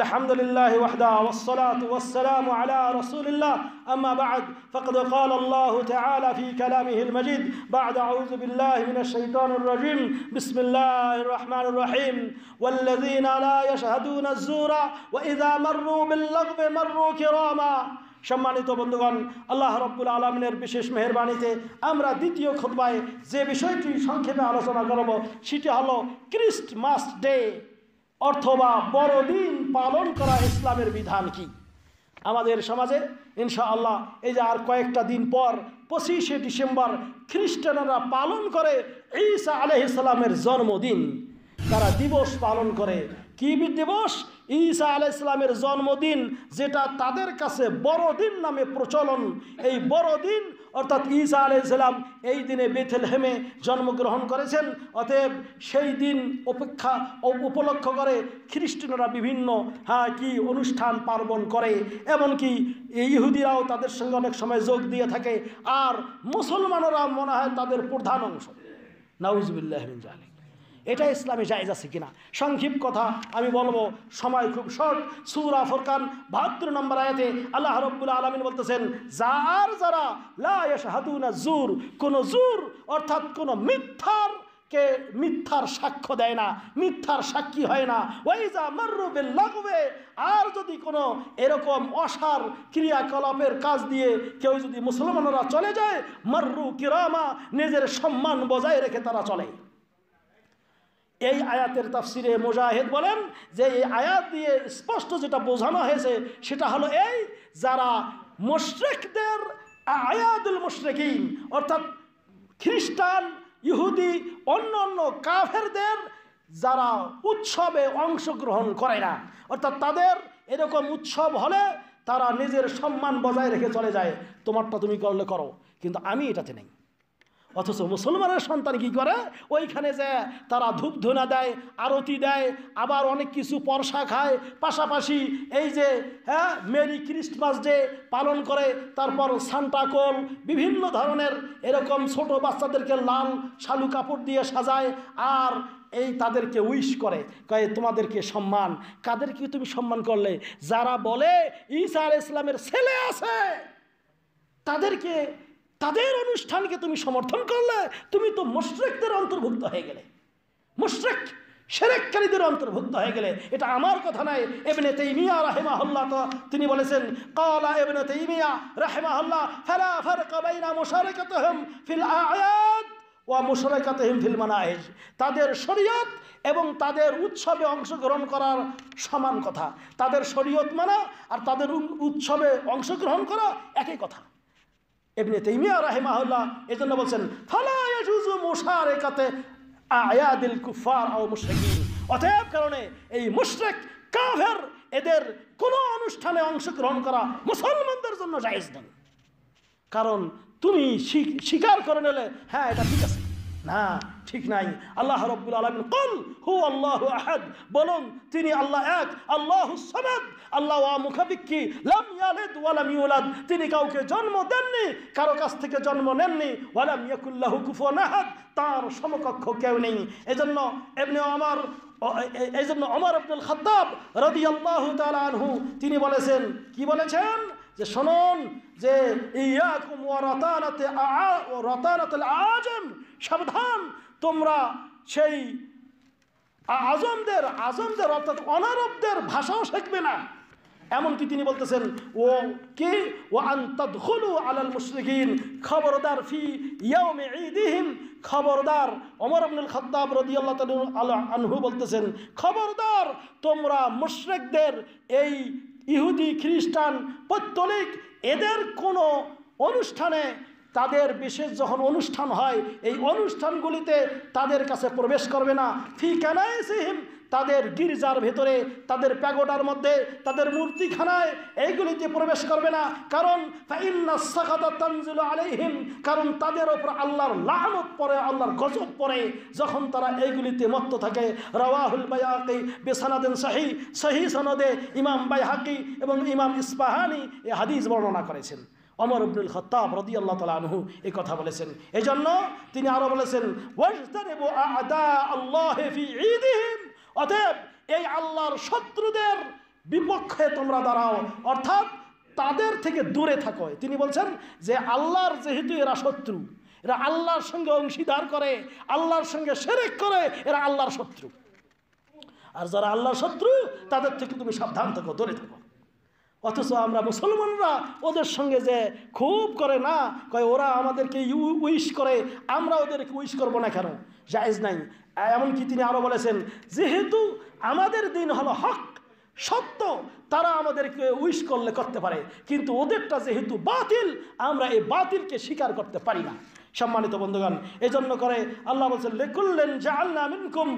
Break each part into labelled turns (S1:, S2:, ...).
S1: الحمد لله وحده والصلاة والسلام على رسول الله أما بعد فقد قال الله تعالى في كلامه المجيد بعد أعوذ بالله من الشيطان الرجيم بسم الله الرحمن الرحيم والذين لا يشهدون الزور وإذا مروا باللغو مروا كراما সম্মানিত বন্ধুগণ আল্লাহ রব্বুল আলমিনের বিশেষ মেহরবানিতে আমরা দ্বিতীয় খোদবায় যে বিষয়টি সংক্ষেপে আলোচনা করব সেটি হলো ক্রিস্ট মাস্ট ডে অথবা বড়দিন পালন করা ইসলামের বিধান কি আমাদের সমাজে ইনশাআল্লাহ এই যে আর কয়েকটা দিন পর পঁচিশে ডিসেম্বর খ্রিস্টানরা পালন করে ঈসা আলহ ইসলামের জন্মদিন তারা দিবস পালন করে কি দিবস ঈসা আলাহ ইসলামের জন্মদিন যেটা তাদের কাছে বড়দিন নামে প্রচলন এই বড়দিন অর্থাৎ ঈসা আলাহ ইসলাম এই দিনে বেথেল হেমে জন্মগ্রহণ করেছেন অতএব সেই দিন অপেক্ষা উপলক্ষ করে খ্রিস্টানরা বিভিন্ন হ্যাঁ কি অনুষ্ঠান পার্বণ করে এমনকি ইহুদিরাও তাদের সঙ্গে অনেক সময় যোগ দিয়ে থাকে আর মুসলমানরা মনে হয় তাদের প্রধান অংশ নাউজবিল্লাহমিন জালিক এটা ইসলামে জায়জ আছে কিনা সংক্ষিপ্ত কথা আমি বলবো সময় খুব শর্ট সুরা ফোরকান বাহাত্তর নম্বর আয়াতে আল্লাহ রব্বুল আলমিন বলতেছেন যার যারা লাহাদুনা জুর কোন জুর অর্থাৎ কোন মিথ্যার কে মিথ্যার সাক্ষ্য দেয় না মিথ্যার সাক্ষী হয় না ওয়াইজা মাররুবে লাগবে আর যদি কোনো এরকম অসার ক্রিয়াকলাপের কাজ দিয়ে কেউ যদি মুসলমানরা চলে যায় মাররু কিরামা নিজের সম্মান বজায় রেখে তারা চলে এই আয়াতের তাফসিরে মোজাহেদ বলেন যে এই আয়াত দিয়ে স্পষ্ট যেটা বোঝানো হয়েছে সেটা হলো এই যারা মোশরেকদের আয়াদুল মোশরেকিন অর্থাৎ খ্রিস্টান ইহুদি অন্য অন্য কাফেরদের যারা উৎসবে অংশগ্রহণ করে না অর্থাৎ তাদের এরকম উৎসব হলে তারা নিজের সম্মান বজায় রেখে চলে যায় তোমারটা তুমি করলে করো কিন্তু আমি এটাতে নেই অথচ মুসলমানের সন্তান কি করে ওইখানে যে তারা ধুনা দেয় আরতি দেয় আবার অনেক কিছু পরশা খায় পাশাপাশি এই যে হ্যাঁ মেরি ক্রিসমাস ডে পালন করে তারপর সান্টাকোল বিভিন্ন ধরনের এরকম ছোট বাচ্চাদেরকে লাল শালু কাপড় দিয়ে সাজায় আর এই তাদেরকে উইশ করে কয়ে তোমাদেরকে সম্মান কাদেরকে তুমি সম্মান করলে যারা বলে আর ইসলামের ছেলে আছে তাদেরকে তাদের অনুষ্ঠানকে তুমি সমর্থন করলে তুমি তো মুশ্রেকদের অন্তর্ভুক্ত হয়ে গেলে মুশ্রেক সেরেককারীদের অন্তর্ভুক্ত হয়ে গেলে এটা আমার কথা নাই এবনে তেইমিয়া রাহেমাহল্লা তো তিনি বলেছেন কলা এবনে তেইমিয়া রাহেমাহল্লা ফেলা ফারকা বাইনা হেম ফিল আয়াত ওয়া হেম ফিল মানায় তাদের শরীয়ত এবং তাদের উৎসবে অংশগ্রহণ করার সমান কথা তাদের শরীয়ত মানা আর তাদের উৎসবে অংশগ্রহণ করা একই কথা এমনি তেইমিয়া রাহেমাহুল্লাহ এই জন্য বলছেন ফালায়াজুজু মুশারেকাতে আয়াদিল কুফার আও মুশরিকিন অতএব কারণে এই মুশরিক কাফের এদের কোনো অনুষ্ঠানে অংশগ্রহণ করা মুসলমানদের জন্য জায়েজ নেই কারণ তুমি স্বীকার করে নিলে হ্যাঁ এটা ঠিক আছে না ঠিক নাই আল্লাহ রব্বুল আলমিন কল হু আল্লাহ আহাদ বলুন তিনি আল্লাহ এক আল্লাহ সমাদ আল্লাহ মুখাবিক্ষি লাম ইয়ালিদ ওয়ালাম ইউলাদ তিনি কাউকে জন্ম দেননি কারো কাছ থেকে জন্ম নেননি ওয়ালাম ইয়াকুল্লাহু কুফুয়ান আহাদ তার সমকক্ষ কেউ নেই এজন্য এমনি আমার এই জন্য অমর আব্দুল খাদ্দাব রদি আল্লাহ আনহু তিনি বলেছেন কি বলেছেন যে শোনন যে ইয়াকুম ওয়া রতানাতে রতানাতুল আজম সাবধান তোমরা সেই আজমদের আজমদের অর্থাৎ অনারবদের ভাষাও শিখবে না এমনকি তিনি বলতেছেন ও কে ও আন্তঃলু আলাল মুসলিহীন খবরদার ফি ইয়মে ঈদিহীন খবরদার অমর আব্দুল খদ্দাব রদি তালু আল্লাহ আনহু বলতেছেন খবরদার তোমরা মুশ্রেকদের এই ইহুদি খ্রিস্টান পত্তলিক এদের কোনো অনুষ্ঠানে তাদের বিশেষ যখন অনুষ্ঠান হয় এই অনুষ্ঠানগুলিতে তাদের কাছে প্রবেশ করবে না ফি সিহিম তাদের গির্জার ভেতরে তাদের প্যাগোটার মধ্যে তাদের মূর্তিখানায় এইগুলিতে প্রবেশ করবে না কারণ তানজিল আলাইহিম কারণ তাদের ওপর আল্লাহর লাহনত পরে আল্লাহর গজব পরে যখন তারা এইগুলিতে মত্ত থাকে রওয়াহুল বায়াকি বেসানাদিন শাহি শাহি সনদে ইমাম বাইহাকি এবং ইমাম ইস্পাহানি এ হাদিস বর্ণনা করেছেন অমর আব্দুল খত্তাব রদি আল্লাহ তালা আনহু এই কথা বলেছেন এই জন্য তিনি আরো বলেছেন অতএব এই আল্লাহর শত্রুদের বিপক্ষে তোমরা দাঁড়াও অর্থাৎ তাদের থেকে দূরে থাকো তিনি বলছেন যে আল্লাহর যেহেতু এরা শত্রু এরা আল্লাহর সঙ্গে অংশীদার করে আল্লাহর সঙ্গে সেরেক করে এরা আল্লাহর শত্রু আর যারা আল্লাহর শত্রু তাদের থেকে তুমি সাবধান থাকো দূরে থাকো অথচ আমরা মুসলমানরা ওদের সঙ্গে যে খুব করে না কয় ওরা আমাদেরকে উইশ করে আমরা ওদেরকে উইশ করবো না কেন জায়েজ নাই এমনকি তিনি আরও বলেছেন যেহেতু আমাদের দিন হলো হক সত্য তারা আমাদেরকে উইশ করলে করতে পারে কিন্তু ওদেরটা যেহেতু বাতিল আমরা এই বাতিলকে স্বীকার করতে পারি না সম্মানিত বন্ধুগণ এজন্য করে আল্লাহ বলছেন লেকুল্লেন মিনকুম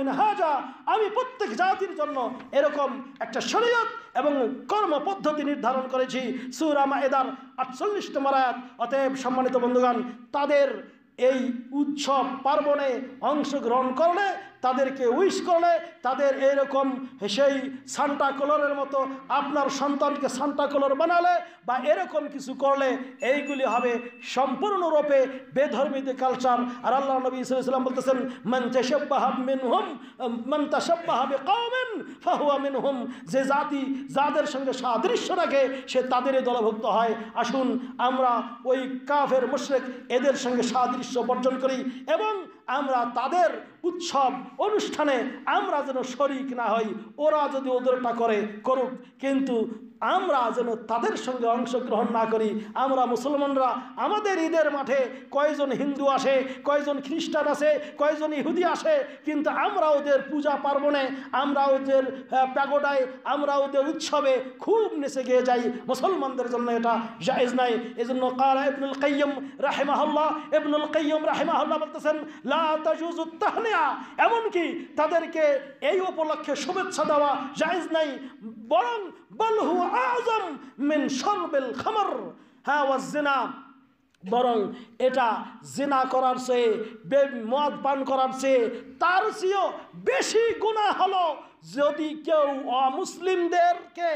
S1: মিনহাজা আমি প্রত্যেক জাতির জন্য এরকম একটা শরীয়ত এবং কর্ম পদ্ধতি নির্ধারণ করেছি সুরামা এদার আটচল্লিশ রায়াত অতএব সম্মানিত বন্ধুগণ তাদের এই উৎসব পার্বণে অংশগ্রহণ করলে তাদেরকে উইশ করলে তাদের এরকম সেই সান্টা কলরের মতো আপনার সন্তানকে সান্টা কলর বানালে বা এরকম কিছু করলে এইগুলি হবে সম্পূর্ণরূপে বেধর্মীতে কালচার আর আল্লাহ নবী ইসলাম বলতেছেন মান যে জাতি যাদের সঙ্গে সাদৃশ্য রাখে সে তাদেরই দলভুক্ত হয় আসুন আমরা ওই কাফের মুশ্রেক এদের সঙ্গে সাদৃশ্য বর্জন করি এবং আমরা তাদের উৎসব অনুষ্ঠানে আমরা যেন শরিক না হই ওরা যদি ওদেরটা করে করুক কিন্তু আমরা যেন তাদের সঙ্গে অংশগ্রহণ না করি আমরা মুসলমানরা আমাদের ঈদের মাঠে কয়জন হিন্দু আসে কয়জন খ্রিস্টান আসে কয়জন ইহুদি আসে কিন্তু আমরা ওদের পূজা পার্বণে আমরা ওদের প্যাগোডায় আমরা ওদের উৎসবে খুব নেচে গিয়ে যাই মুসলমানদের জন্য এটা জায়েজ নাই এজন্য কারা ইবনুল কাইম রাহেমাহল্লা ইবনুল কাইয়ম রাহেমাহল্লা বলতেছেন লা এমনকি তাদেরকে এই উপলক্ষে শুভেচ্ছা দেওয়া জায়েজ নাই বরং বলহু আজম মিন সরবেল খামর হ্যাঁ জিনা বরং এটা জিনা করার চেয়ে মদ পান করার চেয়ে তার চেয়েও বেশি গুণা হলো যদি কেউ অমুসলিমদেরকে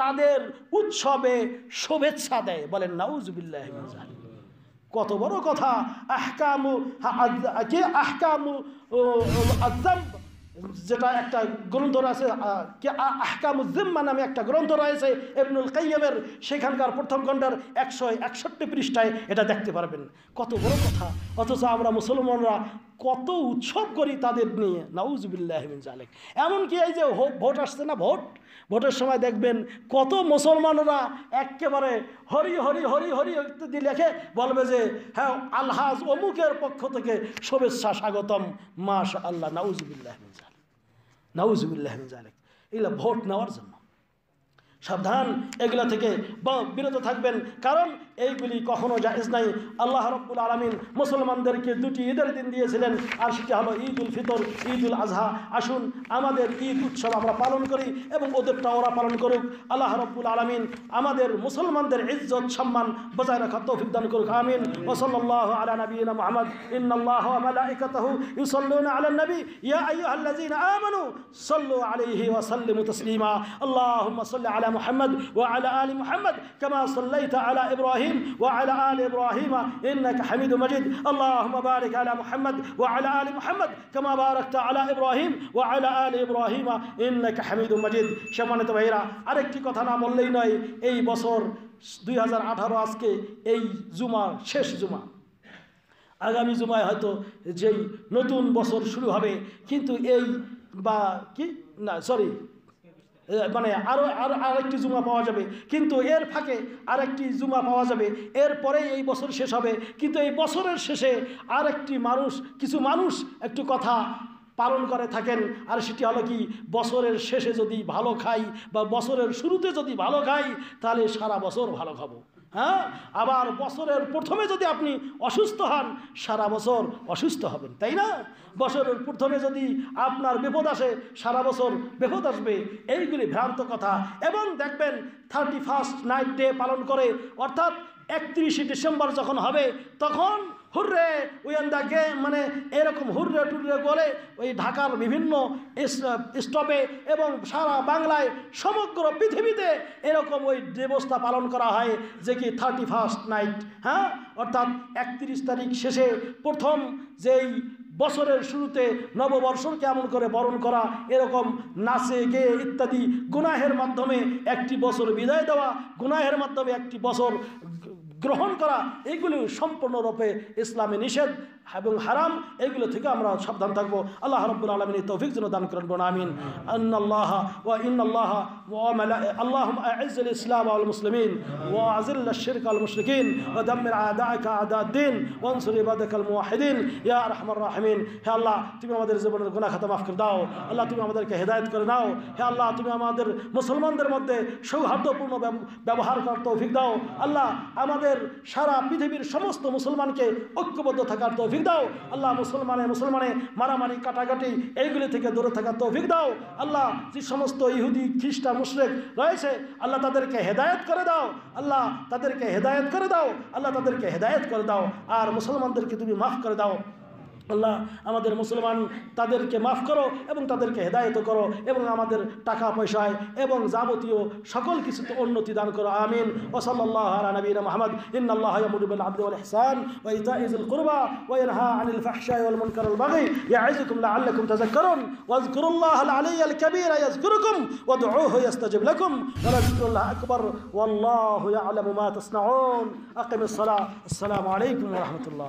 S1: তাদের উৎসবে শুভেচ্ছা দেয় বলেন নাউজুবিল্লাহ কত বড় কথা আহকামু আহকামু আজম্ব যেটা একটা গ্রন্থ রয়েছে জিম্মা নামে একটা গ্রন্থ রয়েছে এবনুল কাইয়ামের সেখানকার প্রথম খণ্ডার একশো একষট্টি পৃষ্ঠায় এটা দেখতে পারবেন কত বড় কথা অথচ আমরা মুসলমানরা কত উৎসব করি তাদের নিয়ে নাউজবিল্লাহমিন জালেক এমনকি এই যে ভোট আসছে না ভোট ভোটের সময় দেখবেন কত মুসলমানরা একেবারে হরি হরি হরি হরি ইত্যাদি লেখে বলবে যে হ্যাঁ আলহাজ অমুকের পক্ষ থেকে শুভেচ্ছা স্বাগতম মাস আল্লাহ নাউজবিল্লাহমিন জালেক নাউজবিল্লাহমিন জালেক এগুলো ভোট নেওয়ার জন্য সাবধান এগুলো থেকে বিরত থাকবেন কারণ এইগুলি কখনো জায়েজ নাই আল্লাহ রব্বুল আলমিন মুসলমানদেরকে দুটি ঈদের দিন দিয়েছিলেন আর সেটি হলো ঈদ উল ফিতর ঈদ উল আজহা আসুন আমাদের ঈদ উৎসব আমরা পালন করি এবং ওদেরটা ওরা পালন করুক আল্লাহ রব্বুল আলমিন আমাদের মুসলমানদের ইজ্জত সম্মান বজায় রাখা তৌফিক দান করুক আমিন ওসল্লাহ আলা নবীনা মোহাম্মদ ইন্নাল্লাহ মালাইকাতাহু ইউসাল্লুনা আলা নবী ইয়া আইয়ুহাল্লাযীনা আমানু সাল্লু আলাইহি ওয়া সাল্লিমু তাসলিমা আল্লাহুম্মা সাল্লি আলা محمد وعلى آل محمد كما صليت على إبراهيم وعلى آل إبراهيم إنك حميد مجيد اللهم بارك على محمد وعلى آل محمد كما باركت على إبراهيم وعلى آل إبراهيم إنك حميد مجيد সম্মানিত ভাইরা আরেকটি কথা না বললেই নয় এই বছর দুই আজকে এই জুমা শেষ জুমা আগামী জুমায় হয়তো যেই নতুন বছর শুরু হবে কিন্তু এই বা কি না সরি মানে আরও আর আরেকটি জুমা পাওয়া যাবে কিন্তু এর ফাঁকে আরেকটি জুমা পাওয়া যাবে এরপরেই এই বছর শেষ হবে কিন্তু এই বছরের শেষে আরেকটি মানুষ কিছু মানুষ একটু কথা পালন করে থাকেন আর সেটি হলো কি বছরের শেষে যদি ভালো খাই বা বছরের শুরুতে যদি ভালো খাই তাহলে সারা বছর ভালো খাবো হ্যাঁ আবার বছরের প্রথমে যদি আপনি অসুস্থ হন সারা বছর অসুস্থ হবেন তাই না বছরের প্রথমে যদি আপনার বিপদ আসে সারা বছর বিপদ আসবে এইগুলি ভ্রান্ত কথা এবং দেখবেন থার্টি ফার্স্ট নাইট ডে পালন করে অর্থাৎ একত্রিশে ডিসেম্বর যখন হবে তখন হুররে গেম মানে এরকম হুররে টুররে বলে ওই ঢাকার বিভিন্ন স্টপে এবং সারা বাংলায় সমগ্র পৃথিবীতে এরকম ওই ব্যবস্থা পালন করা হয় যে কি থার্টি ফার্স্ট নাইট হ্যাঁ অর্থাৎ একত্রিশ তারিখ শেষে প্রথম যেই বছরের শুরুতে নববর্ষর কেমন করে বরণ করা এরকম নাচে গেয়ে ইত্যাদি গুনাহের মাধ্যমে একটি বছর বিদায় দেওয়া গুনাহের মাধ্যমে একটি বছর গ্রহণ করা এগুলি সম্পূর্ণরূপে ইসলামে নিষেধ এবং হারাম এগুলো থেকে আমরা সাবধান থাকব আল্লাহ রব্বুল আলমিন তৌফিক যেন দান করেন বোন আমিন আল্লাহ ওয়া ইন্নাল্লাহ আল্লাহ أعز الإسلام والمسلمين وأذل الشرك والمشركين ودمر أعداءك أعداء الدين وانصر عبادك الموحدين يا أرحم الراحمين يا الله তুমি আমাদের জীবনের গুনাহ খাতা maaf করে দাও আল্লাহ তুমি আমাদেরকে হেদায়েত করে দাও হে আল্লাহ তুমি আমাদের মুসলমানদের মধ্যে সৌহার্দ্যপূর্ণ ব্যবহার করার তৌফিক দাও আল্লাহ আমাদের আমাদের সারা পৃথিবীর সমস্ত মুসলমানকে ঐক্যবদ্ধ থাকার তৌফিক দাও আল্লাহ মুসলমানে মুসলমানে মারামারি কাটাকাটি এইগুলি থেকে দূরে থাকার তৌফিক দাও আল্লাহ যে সমস্ত ইহুদি খ্রিস্টা মুশরেক রয়েছে আল্লাহ তাদেরকে হেদায়ত করে দাও আল্লাহ তাদেরকে হেদায়ত করে দাও আল্লাহ তাদেরকে হেদায়ত করে দাও আর মুসলমানদেরকে তুমি মাফ করে দাও আল্লাহ আমাদের মুসলমান তাদেরকে মাফ করো এবং তাদেরকে হেদায়েত করো এবং আমাদের টাকা পয়সায় এবং যাবতীয় সকল কিছুতে উন্নতি দান করো আমিন ও সাল্লাল্লাহু আলা নবীন মাহমদ ইয়ামুরু বিল আব্দি ওয়াল ইহসান ওয়া ইতাইজুল কুরবা ওয়া ইয়ানহা আনিল ফাহশাই ওয়াল মুনকার ওয়াল বাগি ইয়া'ইযুকুম লাআল্লাকুম তাযাক্কারুন ওয়া ওয়াযকুরুল্লাহ আল আলিয়াল কাবীরা ইয়াযকুরুকুম ওয়া দুউহু ইয়াস্তাজিব লাকুম ওয়া ওয়ালাযকুরুল্লাহ আকবার ওয়াল্লাহু ইয়া'লামু মা তাসনাউন أقم সালাহ আসসালামু আলাইকুম ওয়া রাহমাতুল্লাহ